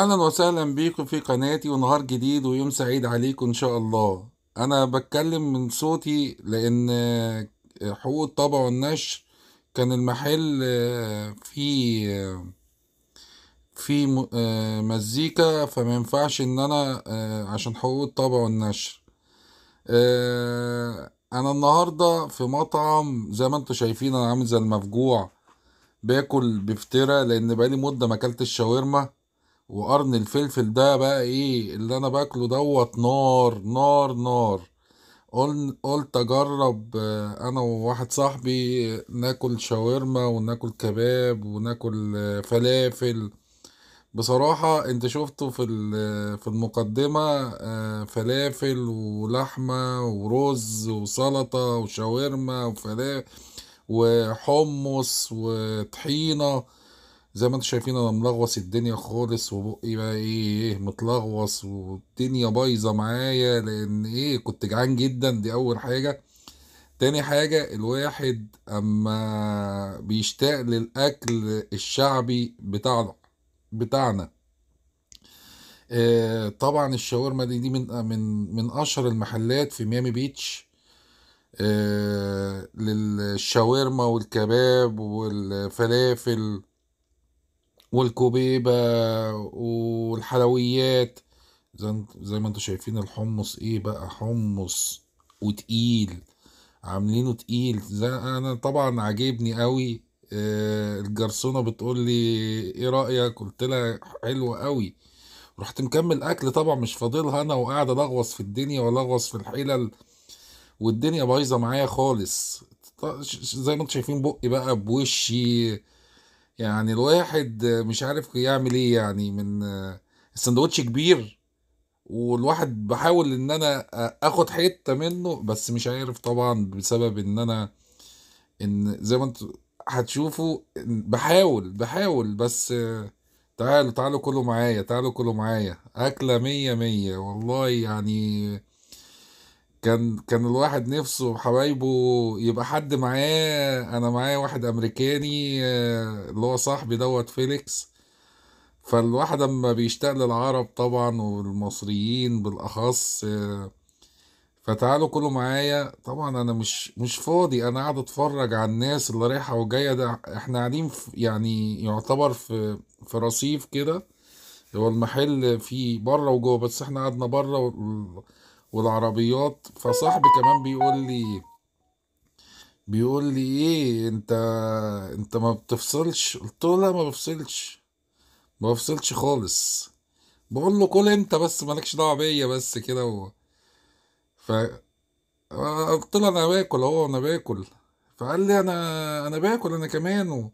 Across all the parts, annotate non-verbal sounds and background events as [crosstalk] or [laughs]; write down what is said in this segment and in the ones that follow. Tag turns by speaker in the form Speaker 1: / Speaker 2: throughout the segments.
Speaker 1: اهلا وسهلا بيكم في قناتي ونهار جديد ويوم سعيد عليكم ان شاء الله انا بتكلم من صوتي لان حقوق الطبع والنشر كان المحل آه، في آه، في آه، مزيكا فما ينفعش ان انا عشان حقوق الطبع والنشر انا النهارده في مطعم زي ما انتم شايفين انا عامل زي المفجوع باكل بفتره لان بقالي مده ما اكلت شاورما وقرن الفلفل ده بقى ايه اللي انا باكله دوت نار نار نار قلت اجرب آه، انا وواحد صاحبي ناكل شاورما وناكل كباب وناكل آه، فلافل بصراحة انت شفته في في المقدمة آه، فلافل ولحمة ورز وسلطة وشاورما وفلافل وحمص وطحينة زي ما انتم شايفين انا ملغوص الدنيا خالص وبقي بقى ايه, إيه متلغوص والدنيا بايظه معايا لان ايه كنت جعان جدا دي اول حاجه تاني حاجة الواحد أما بيشتاق للأكل الشعبي بتاعنا بتاعنا آه طبعا الشاورما دي, دي من من من أشهر المحلات في ميامي بيتش آه للشاورما والكباب والفلافل والكوبيبة والحلويات زي ما انتوا شايفين الحمص ايه بقى حمص وتقيل عاملينه تقيل انا طبعا عاجبني قوي آه، الجرسونة بتقول لي ايه رأيك قلت لها حلو قوي رحت مكمل اكل طبعا مش فاضلها انا وقاعد الغوص في الدنيا والغوص في الحلل والدنيا بايظه معايا خالص زي ما انتم شايفين بقي بقى بوشي يعني الواحد مش عارف يعمل ايه يعني من السندوتش كبير والواحد بحاول ان انا اخد حته منه بس مش عارف طبعا بسبب ان انا ان زي ما انتوا هتشوفوا بحاول بحاول بس تعالوا تعالوا كلوا معايا تعالوا كلوا معايا اكله مية مية والله يعني كان كان الواحد نفسه حبايبه يبقى حد معاه انا معايا واحد امريكاني آه، اللي هو صاحبي دوت فيليكس فالواحد اما بيشتاق للعرب طبعا والمصريين بالاخص آه، فتعالوا كلوا معايا طبعا انا مش مش فاضي انا قاعد اتفرج على الناس اللي رايحه وجايه ده احنا قاعدين يعني يعتبر في في رصيف كده هو المحل فيه بره وجوه بس احنا قعدنا بره والعربيات فصاحبي كمان بيقول لي بيقول لي ايه انت انت ما بتفصلش قلت له لا ما بفصلش ما بفصلش خالص بقول له كل انت بس مالكش دعوه بيا بس كده و... ف قلت له انا باكل اهو انا باكل فقال لي انا انا باكل انا كمان و...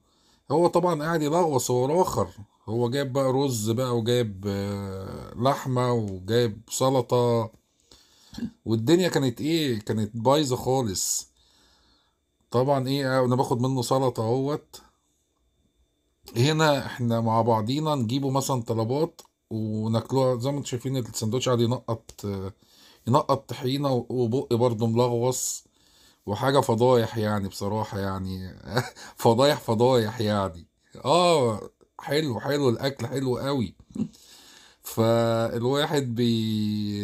Speaker 1: هو طبعا قاعد يلغوص هو الاخر هو جايب بقى رز بقى وجايب آه، لحمه وجايب سلطه والدنيا كانت ايه كانت بايظه خالص طبعا ايه انا باخد منه سلطه اهوت هنا احنا مع بعضينا نجيبه مثلا طلبات وناكلوها زي ما انتم شايفين السندوتش قاعد ينقط ينقط طحينه وبق برضه ملغوص وحاجه فضايح يعني بصراحه يعني [laughs] فضايح فضايح يعني اه حلو حلو الاكل حلو قوي فالواحد بي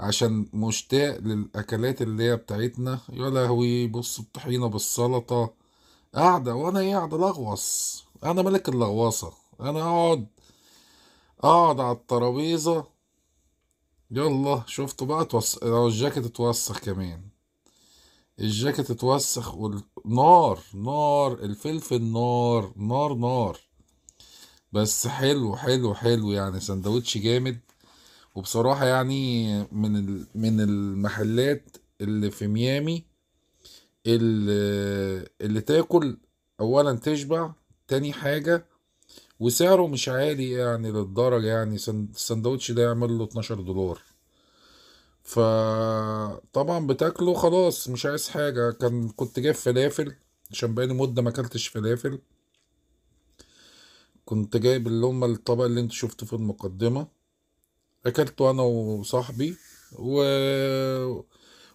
Speaker 1: عشان مشتاق للاكلات اللي هي بتاعتنا يا لهوي بص الطحينه بالسلطه قاعده وانا ايه قاعده لغوص انا ملك اللغوصه انا اقعد اقعد على الترابيزه يلا شفتوا بقى توس... الجاكيت اتوسخ كمان الجاكيت اتوسخ والنار نار الفلفل نار نار نار بس حلو حلو حلو يعني سندوتش جامد وبصراحة يعني من من المحلات اللي في ميامي اللي, اللي تاكل أولا تشبع تاني حاجة وسعره مش عالي يعني للدرجة يعني السندوتش ده يعمل له 12 دولار فطبعا بتاكله خلاص مش عايز حاجة كان كنت جايب فلافل عشان بقالي مدة ما اكلتش فلافل كنت جايب اللي هما الطبق اللي انت شفته في المقدمة اكلته انا وصاحبي و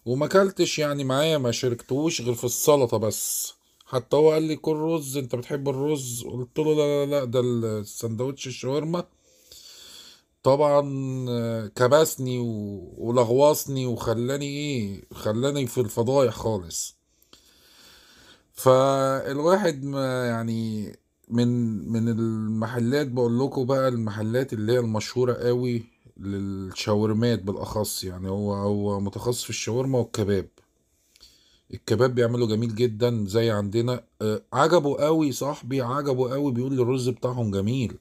Speaker 1: وما اكلتش يعني معايا ما شاركتوش غير في السلطه بس حتى هو قال لي كل رز انت بتحب الرز قلت له لا لا لا ده السندوتش الشاورما طبعا كبسني و... ولغوصني وخلاني ايه خلاني في الفضايح خالص فالواحد ما يعني من من المحلات بقول لكم بقى المحلات اللي هي المشهوره قوي للشاورمات بالاخص يعني هو هو متخصص في الشاورما والكباب الكباب بيعمله جميل جدا زي عندنا آه، عجبه قوي صاحبي عجبه قوي بيقول لي الرز بتاعهم جميل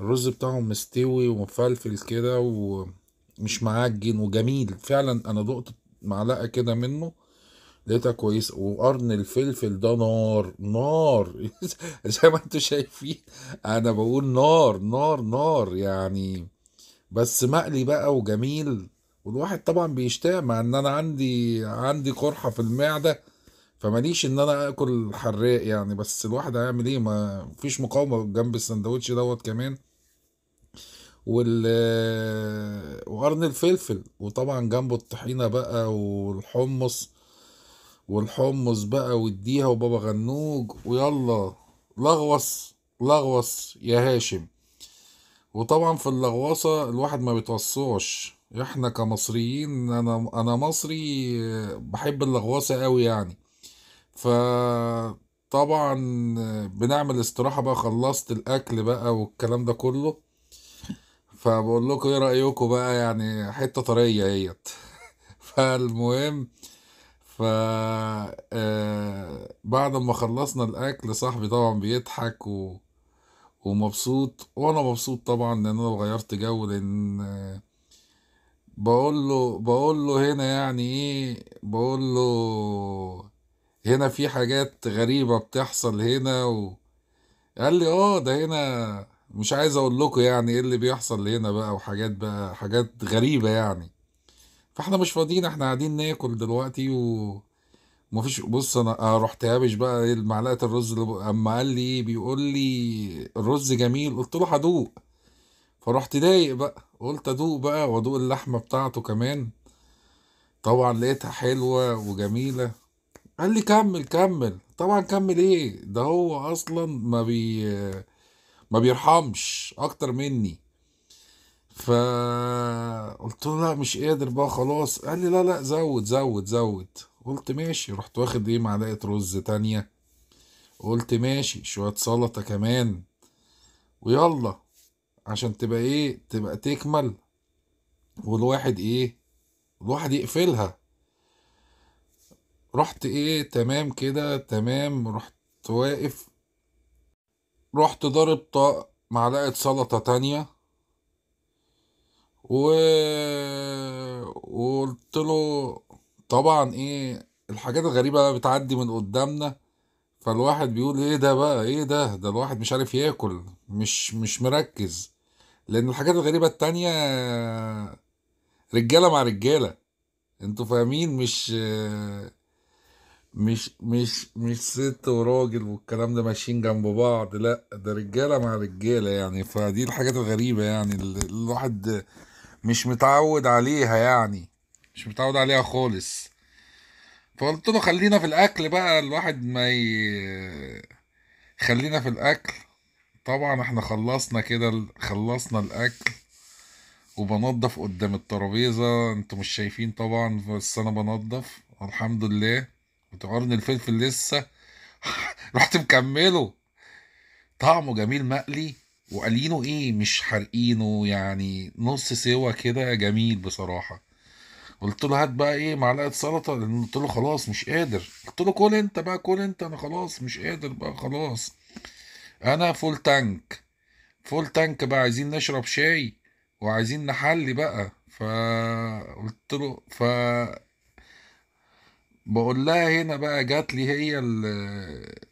Speaker 1: الرز بتاعهم مستوي ومفلفل كده ومش معجن وجميل فعلا انا دقت معلقه كده منه لقيتها كويس وقرن الفلفل ده نار نار [laughs] زي ما انتوا شايفين انا بقول نار نار نار يعني بس مقلي بقى وجميل والواحد طبعا بيشتاق مع ان انا عندي عندي قرحه في المعده فماليش ان انا اكل حراق يعني بس الواحد هيعمل ايه ما فيش مقاومه جنب السندوتش دوت كمان وال وقرن الفلفل وطبعا جنبه الطحينه بقى والحمص والحمص بقى واديها وبابا غنوج ويلا لغوص لغوص يا هاشم وطبعا في اللغواصة الواحد ما بيتوصاش احنا كمصريين انا انا مصري بحب اللغواصة قوي يعني فطبعا بنعمل استراحة بقى خلصت الاكل بقى والكلام ده كله فبقول لكم ايه رأيكم بقى يعني حتة طرية اهيت [laughs] فالمهم ف آه، بعد ما خلصنا الاكل صاحبي طبعا بيضحك و ومبسوط وانا مبسوط طبعا لان انا غيرت جو لان بقول له بقول له هنا يعني ايه بقول له هنا في حاجات غريبة بتحصل هنا و قال لي اه ده هنا مش عايز اقول لكم يعني ايه اللي بيحصل هنا بقى وحاجات بقى حاجات غريبة يعني فاحنا مش فاضيين احنا قاعدين ناكل دلوقتي و مفيش بص انا رحت هابش بقى إيه معلقه الرز اللي اما قال لي بيقول لي الرز جميل قلت له هدوق فرحت ضايق بقى قلت ادوق بقى وادوق اللحمه بتاعته كمان طبعا لقيتها حلوه وجميله قال لي كمل كمل طبعا كمل ايه ده هو اصلا ما بي ما بيرحمش اكتر مني فقلت له لا مش قادر بقى خلاص قال لي لا لا زود زود زود قلت ماشي رحت واخد ايه معلقه رز تانية قلت ماشي شويه سلطه كمان ويلا عشان تبقى ايه تبقى تكمل والواحد ايه الواحد يقفلها رحت ايه تمام كده تمام رحت واقف رحت ضارب طاق معلقة سلطة تانية و... وقلت له طبعا ايه الحاجات الغريبة بقى بتعدي من قدامنا فالواحد بيقول ايه ده بقى ايه ده ده الواحد مش عارف ياكل مش مش مركز لان الحاجات الغريبة التانية رجالة مع رجالة انتوا فاهمين مش مش مش مش ست وراجل والكلام ده ماشيين جنب بعض لا ده رجاله مع رجاله يعني فدي الحاجات الغريبه يعني الواحد مش متعود عليها يعني مش متعود عليها خالص فقلت له خلينا في الاكل بقى الواحد ما ي... خلينا في الاكل طبعا احنا خلصنا كده خلصنا الاكل وبنضف قدام الترابيزه انتوا مش شايفين طبعا بس انا بنضف الحمد لله وتقارن الفلفل لسه [laughs] رحت مكمله طعمه جميل مقلي وقالينه ايه مش حارقينه يعني نص سوا كده جميل بصراحه قلت له هات بقى ايه معلقه سلطه لان قلت له خلاص مش قادر قلت له كل انت بقى كل انت انا خلاص مش قادر بقى خلاص انا فول تانك فول تانك بقى عايزين نشرب شاي وعايزين نحلي بقى فقلت له ف بقول لها هنا بقى جات لي هي ال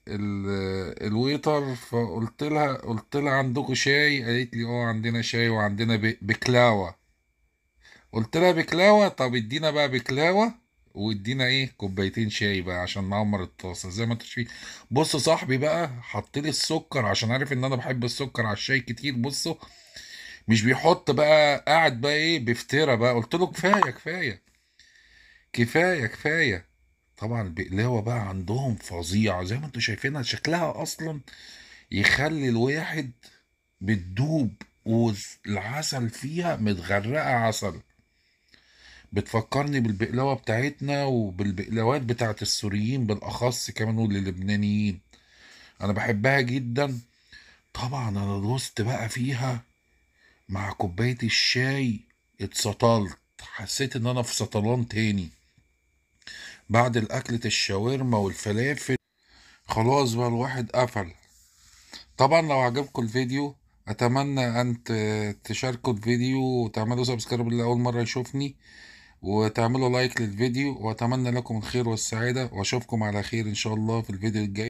Speaker 1: ال الويتر فقلت لها قلت لها عندكم شاي قالت لي اه عندنا شاي وعندنا بكلاوه قلت لها بكلاوه طب ادينا بقى بكلاوه وادينا ايه كوبايتين شاي بقى عشان نعمر الطاسه زي ما انت شايف بص صاحبي بقى حط لي السكر عشان عارف ان انا بحب السكر على الشاي كتير بصوا مش بيحط بقى قاعد بقى ايه بفترة بقى قلت له كفايه كفايه كفايه كفايه طبعا البقلاوه بقى عندهم فظيعه زي ما انتوا شايفينها شكلها اصلا يخلي الواحد بتدوب والعسل فيها متغرقه عسل بتفكرني بالبقلاوه بتاعتنا وبالبقلاوات بتاعت السوريين بالاخص كمان واللبنانيين انا بحبها جدا طبعا انا دوست بقى فيها مع كوبايه الشاي اتسطلت حسيت ان انا في سطلان تاني بعد الاكلة الشاورما والفلافل خلاص بقى الواحد قفل طبعا لو عجبكم الفيديو اتمنى ان تشاركوا الفيديو وتعملوا سبسكرايب لاول مره يشوفني وتعملوا لايك للفيديو واتمنى لكم الخير والسعادة واشوفكم على خير ان شاء الله في الفيديو الجاي